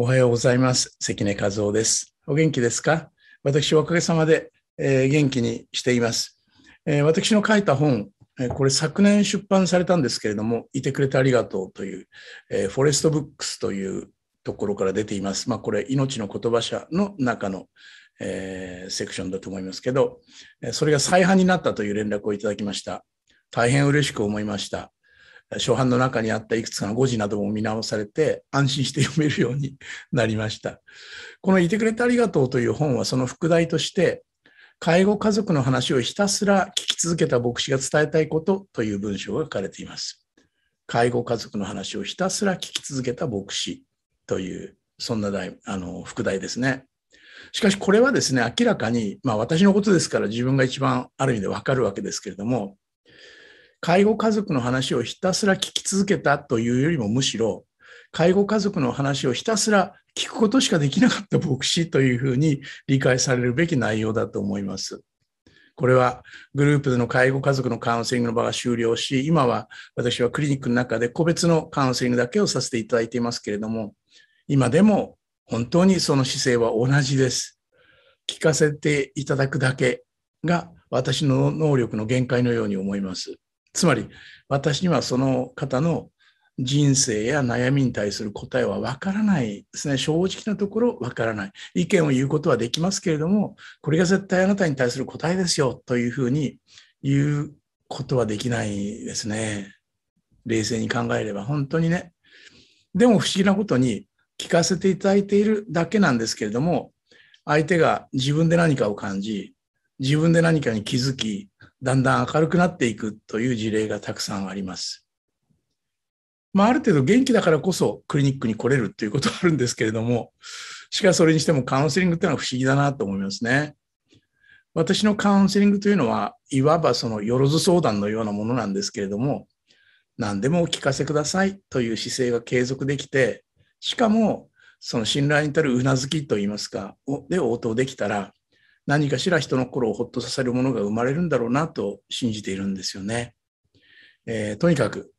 おはようございます。関根和夫です。お元気ですか私おかげさまで、えー、元気にしています、えー、私の書いた本、えこれ昨年出版されたんですけれども、いてくれてありがとうという、えー、フォレストブックスというところから出ています。まあ、これ、命の言葉社の中の、えセクションだと思いますけど、それが再販になったという連絡をいただきました。大変嬉しく思いました。初版の中にあったいくつかの誤字なども見直されて、安心して読めるようになりました。このいてくれてありがとうという本はその副題として、介護家族の話をひたすら聞き続けた牧師が伝えたいことという文章が書かれています。介護家族の話をひたすら聞き続けた牧師という、そんな題あの副題ですね。しかしこれはですね、明らかに、まあ私のことですから自分が一番ある意味でわかるわけですけれども、介護家族の話をひたすら聞き続けたというよりもむしろ、介護家族の話をひたすら聞くことしかできなかった牧師というふうに理解されるべき内容だと思います。これはグループでの介護家族のカウンセリングの場が終了し、今は私はクリニックの中で個別のカウンセリングだけをさせていただいていますけれども、今でも本当にその姿勢は同じです。聞かせていただくだけが私の能力の限界のように思います。つまり、私にはその方の人生や悩みに対する答えはわからないですね。正直なところわからない。意見を言うことはできますけれども、これが絶対あなたに対する答えですよというふうに言うことはできないですね。冷静に考えれば本当にね。でも不思議なことに聞かせていただいているだけなんですけれども、相手が自分で何かを感じ、自分で何かに気づき、だんだん明るくなっていくという事例がたくさんあります。まあ、ある程度元気だからこそクリニックに来れるということはあるんですけれども、しかしそれにしてもカウンセリングっていうのは不思議だなと思いますね。私のカウンセリングというのは、いわばそのよろず相談のようなものなんですけれども、何でもお聞かせくださいという姿勢が継続できて、しかもその信頼に至るうなずきといいますか、で応答できたら、何かしら人の心をほっとさせるものが生まれるんだろうなと信じているんですよね。えー、とにかく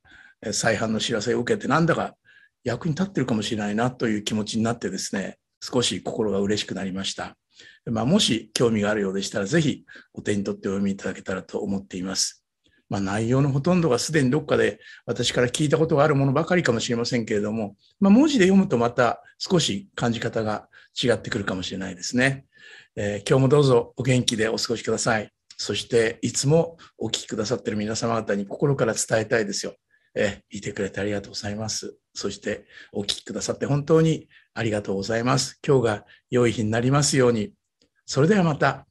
再犯の知らせを受けてなんだか役に立ってるかもしれないなという気持ちになってですね少し心が嬉しくなりました。まあ、もし興味があるようでしたら、是非お手に取ってお読みいただけたらと思っています。まあ、内容のほとんどがすでにどっかで私から聞いたことがあるものばかりかもしれませんけれども、まあ、文字で読むとまた少し感じ方が違ってくるかもしれないですね。えー、今日もどうぞお元気でお過ごしください。そしていつもお聞きくださっている皆様方に心から伝えたいですよ。えいてくれてありがとうございます。そしてお聞きくださって本当にありがとうございます。今日が良い日になりますように。それではまた。